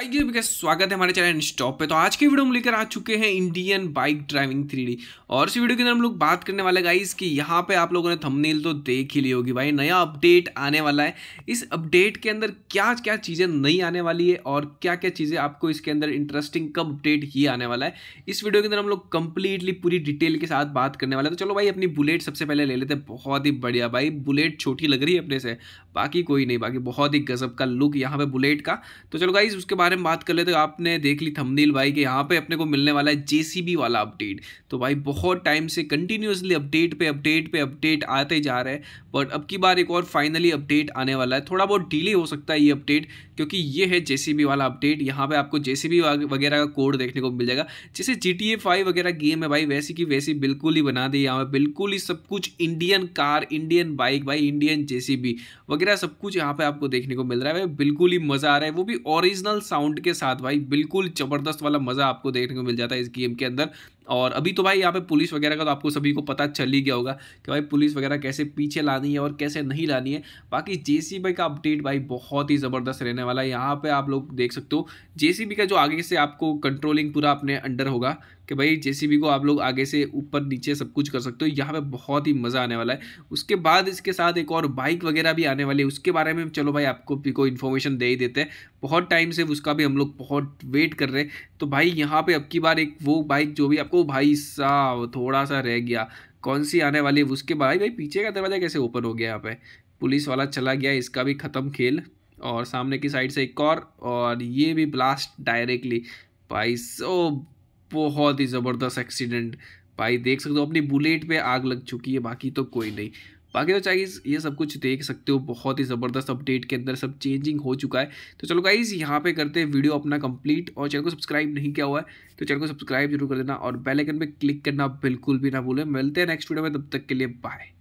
आइए स्वागत है हमारे चैनल स्टॉप पे तो आज की वीडियो हम लेकर आ चुके हैं इंडियन बाइक ड्राइविंग थ्री और इस वीडियो के अंदर हम लोग बात करने वाले गाइस कि यहाँ पे आप लोगों ने थंबनेल तो देख ही ली होगी भाई नया अपडेट आने वाला है इस अपडेट के अंदर क्या क्या चीज़ें नई आने वाली है और क्या क्या चीज़ें आपको इसके अंदर इंटरेस्टिंग कब अपडेट ही आने वाला है इस वीडियो के अंदर हम लोग कंप्लीटली पूरी डिटेल के साथ बात करने वाले तो चलो भाई अपनी बुलेट सबसे पहले ले लेते हैं बहुत ही बढ़िया भाई बुलेट छोटी लग रही है अपने से बाकी कोई नहीं बाकी बहुत ही गजब का लुक यहाँ पे बुलेट का तो चलो गाइज उसके बाद बारे में बात कर ले तो आपने देख ली थंबनेल भाई कि यहाँ पे अपने को मिलने वाला है जेसीबी वाला अपडेट तो भाई बहुत टाइम से कंटिन्यूसली अपडेट पे अपडेट पे अपडेट आते जा रहे हैं बट अब की बार एक और फाइनली अपडेट आने वाला है थोड़ा बहुत डिले हो सकता है ये अपडेट क्योंकि ये है जे वाला अपडेट यहाँ पे आपको जे वगैरह का कोड देखने को मिल जाएगा जैसे जी टी वगैरह गेम है भाई वैसी की वैसी बिल्कुल ही बना दी यहाँ पे बिल्कुल ही सब कुछ इंडियन कार इंडियन बाइक भाई इंडियन जे वगैरह सब कुछ यहाँ पे आपको देखने को मिल रहा है भाई बिल्कुल ही मज़ा आ रहा है वो भी ओरिजिनल साउंड साउंड के साथ भाई बिल्कुल ज़बरदस्त वाला मज़ा आपको देखने को मिल जाता है इस गेम के अंदर और अभी तो भाई यहाँ पे पुलिस वगैरह का तो आपको सभी को पता चल ही गया होगा कि भाई पुलिस वगैरह कैसे पीछे लानी है और कैसे नहीं लानी है बाकी जे का अपडेट भाई बहुत ही ज़बरदस्त रहने वाला है यहाँ पर आप लोग देख सकते हो जे का जो आगे से आपको कंट्रोलिंग पूरा अपने अंडर होगा कि भाई जे को आप लोग आगे से ऊपर नीचे सब कुछ कर सकते हो यहाँ पे बहुत ही मज़ा आने वाला है उसके बाद इसके साथ एक और बाइक वगैरह भी आने वाली है उसके बारे में चलो भाई आपको भी कोई इन्फॉर्मेशन दे ही देते हैं बहुत टाइम से उसका भी हम लोग बहुत वेट कर रहे हैं तो भाई यहाँ पे अब की बार एक वो बाइक जो भी आपको को भाई साहब थोड़ा सा रह गया कौन सी आने वाली है उसके भाई भाई पीछे का दरवाज़ा कैसे ओपन हो गया यहाँ पे पुलिस वाला चला गया इसका भी ख़त्म खेल और सामने की साइड से एक और और ये भी ब्लास्ट डायरेक्टली भाई सो बहुत ही ज़बरदस्त एक्सीडेंट भाई देख सकते हो अपनी बुलेट पे आग लग चुकी है बाकी तो कोई नहीं बाकी तो चाइज ये सब कुछ देख सकते हो बहुत ही ज़बरदस्त अपडेट के अंदर सब चेंजिंग हो चुका है तो चलो गाइज यहाँ पे करते हैं वीडियो अपना कंप्लीट और चैनल को सब्सक्राइब नहीं किया हुआ है तो चैनल को सब्सक्राइब जरूर कर देना और बेल आइकन पे क्लिक करना बिल्कुल भी ना भूलें मिलते हैं नेक्स्ट वीडियो में तब तक के लिए बाय